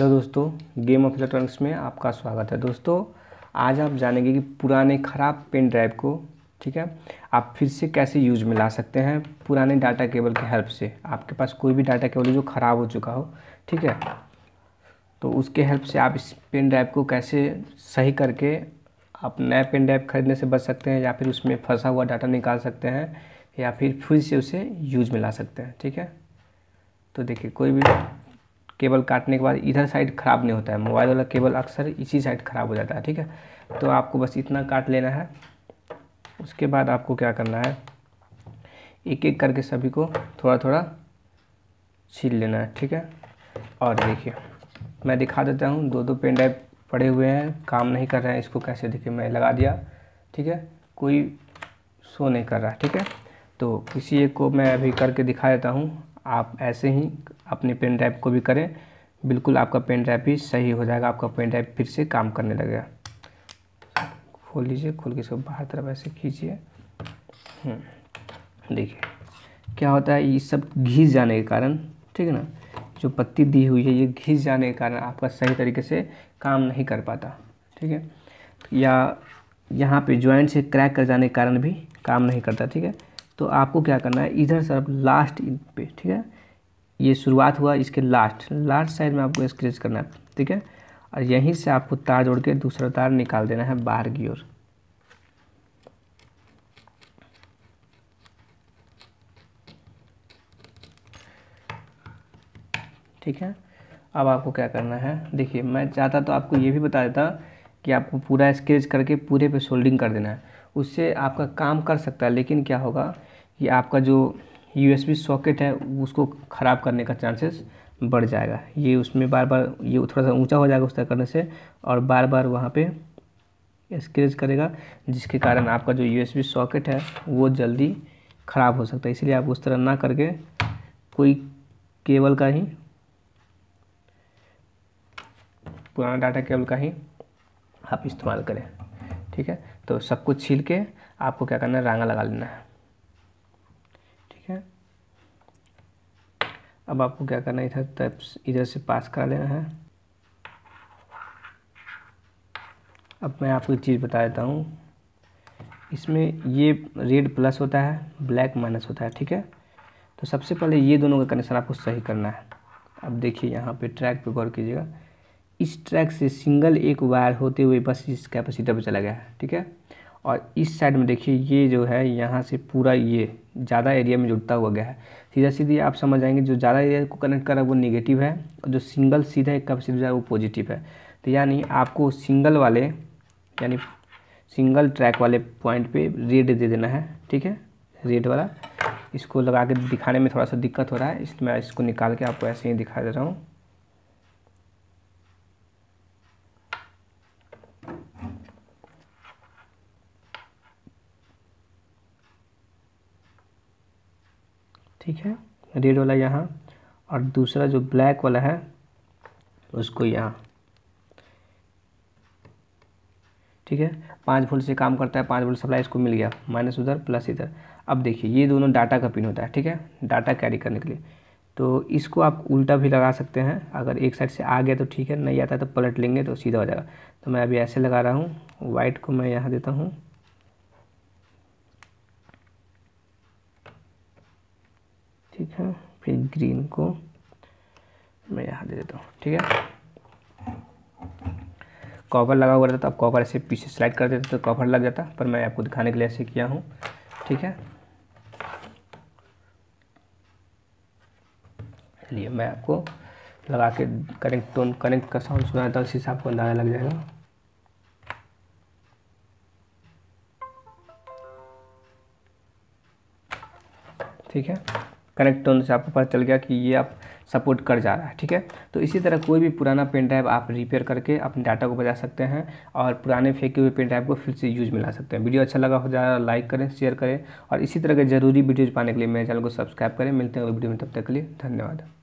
hello दोस्तों game of electronics में आपका स्वागत है दोस्तों आज आप जानेंगे कि पुराने ख़राब पेन ड्राइव को ठीक है आप फिर से कैसे यूज में ला सकते हैं पुराने डाटा केबल की के हेल्प से आपके पास कोई भी डाटा केबल जो ख़राब हो चुका हो ठीक है तो उसके हेल्प से आप इस पेन ड्राइव को कैसे सही करके आप नया पेन ड्राइव खरीदने से बच सकते हैं या फिर उसमें फंसा हुआ डाटा निकाल सकते हैं या फिर फिर से उसे यूज में ला सकते हैं ठीक है तो देखिए कोई भी केबल काटने के बाद इधर साइड ख़राब नहीं होता है मोबाइल वाला केबल अक्सर इसी साइड ख़राब हो जाता है ठीक है तो आपको बस इतना काट लेना है उसके बाद आपको क्या करना है एक एक करके सभी को थोड़ा थोड़ा छील लेना है ठीक है और देखिए मैं दिखा देता हूँ दो दो पेन ड्राइव पड़े हुए हैं काम नहीं कर रहे हैं इसको कैसे देखिए मैं लगा दिया ठीक है कोई शो नहीं कर रहा ठीक है तो किसी एक को मैं अभी करके दिखा देता हूँ आप ऐसे ही अपने पेन ड्राइव को भी करें बिल्कुल आपका पेन ड्राइव भी सही हो जाएगा आपका पेन ड्राइव फिर से काम करने लगेगा खोल लीजिए खोल के इसको बाहर तरफ ऐसे खींचिए हम्म, देखिए क्या होता है ये सब घिस जाने के कारण ठीक है ना जो पत्ती दी हुई है ये घिस जाने के कारण आपका सही तरीके से काम नहीं कर पाता ठीक है या यहाँ पे ज्वाइंट से क्रैक कर जाने के कारण भी काम नहीं करता ठीक है तो आपको क्या करना है इधर से आप लास्ट पे ठीक है ये शुरुआत हुआ इसके लास्ट लास्ट साइड में आपको स्क्रेच करना है ठीक है और यहीं से आपको तार जोड़ के दूसरा तार निकाल देना है बाहर की ओर ठीक है अब आपको क्या करना है देखिए मैं चाहता तो आपको ये भी बता देता कि आपको पूरा स्क्रेच करके पूरे पे सोल्डिंग कर देना है उससे आपका काम कर सकता है लेकिन क्या होगा कि आपका जो यू सॉकेट है उसको ख़राब करने का चांसेस बढ़ जाएगा ये उसमें बार बार ये थोड़ा सा ऊंचा हो जाएगा उस तरह करने से और बार बार वहाँ पे स्क्रेच करेगा जिसके कारण आपका जो यू सॉकेट है वो जल्दी ख़राब हो सकता है इसलिए आप उस तरह ना करके कोई केबल का ही पुराना डाटा केबल का ही आप इस्तेमाल करें ठीक है तो सब कुछ छील के आपको क्या करना है रंगा लगा लेना है ठीक है अब आपको क्या करना है इधर इधर से पास करा लेना है अब मैं आपको एक चीज़ बता देता हूँ इसमें ये रेड प्लस होता है ब्लैक माइनस होता है ठीक है तो सबसे पहले ये दोनों का कनेक्शन आपको सही करना है अब देखिए यहाँ पे ट्रैक पे गौर कीजिएगा इस ट्रैक से सिंगल एक वायर होते हुए बस इस कैपेसिटर पर चला गया है ठीक है और इस साइड में देखिए ये जो है यहाँ से पूरा ये ज़्यादा एरिया में जुड़ता हुआ गया है सीधा सीधे आप समझ आएंगे जो ज़्यादा एरिया को कनेक्ट कर रहा है वो निगेटिव है और जो सिंगल सीधा एक कैपेसिटर है वो पॉजिटिव है तो यानी आपको सिंगल वाले यानी सिंगल ट्रैक वाले पॉइंट पे रेड दे देना है ठीक है रेड वाला इसको लगा के दिखाने में थोड़ा सा दिक्कत हो रहा है इसलिए मैं इसको निकाल के आपको ऐसे ही दिखा दे रहा हूँ ठीक है रेड वाला यहाँ और दूसरा जो ब्लैक वाला है उसको यहाँ ठीक है पाँच वोल्ट से काम करता है पाँच वोल्ट सप्लाई इसको मिल गया माइनस उधर प्लस इधर अब देखिए ये दोनों डाटा का पिन होता है ठीक है डाटा कैरी करने के लिए तो इसको आप उल्टा भी लगा सकते हैं अगर एक साइड से आ गया तो ठीक है नहीं आता तो पलट लेंगे तो सीधा हो जाएगा तो मैं अभी ऐसे लगा रहा हूँ वाइट को मैं यहाँ देता हूँ ठीक है फिर ग्रीन को मैं यहाँ दे देता हूँ ठीक है कॉपर लगा हुआ रहता था अब कॉपर ऐसे पीछे स्लाइड कर देते तो कॉपर लग जाता पर मैं आपको दिखाने के लिए ऐसे किया हूँ ठीक है चलिए मैं आपको लगा के कनेक्ट टोन कनेक्ट का साउंड सुना था उस उसी से आपको अंदाजा लग जाएगा ठीक है कनेक्ट होने से आपको पता चल गया कि ये आप सपोर्ट कर जा रहा है ठीक है तो इसी तरह कोई भी पुराना पेन ड्राइव आप रिपेयर करके अपने डाटा को बजा सकते हैं और पुराने फेंके हुए पेन ड्राइव को फिर से यूज में ला सकते हैं वीडियो अच्छा लगा हो जाए लाइक करें शेयर करें और इसी तरह के जरूरी वीडियोज़ पाने के लिए मेरे चैनल को सब्सक्राइब करें मिलते हैं वीडियो में तब तक के लिए धन्यवाद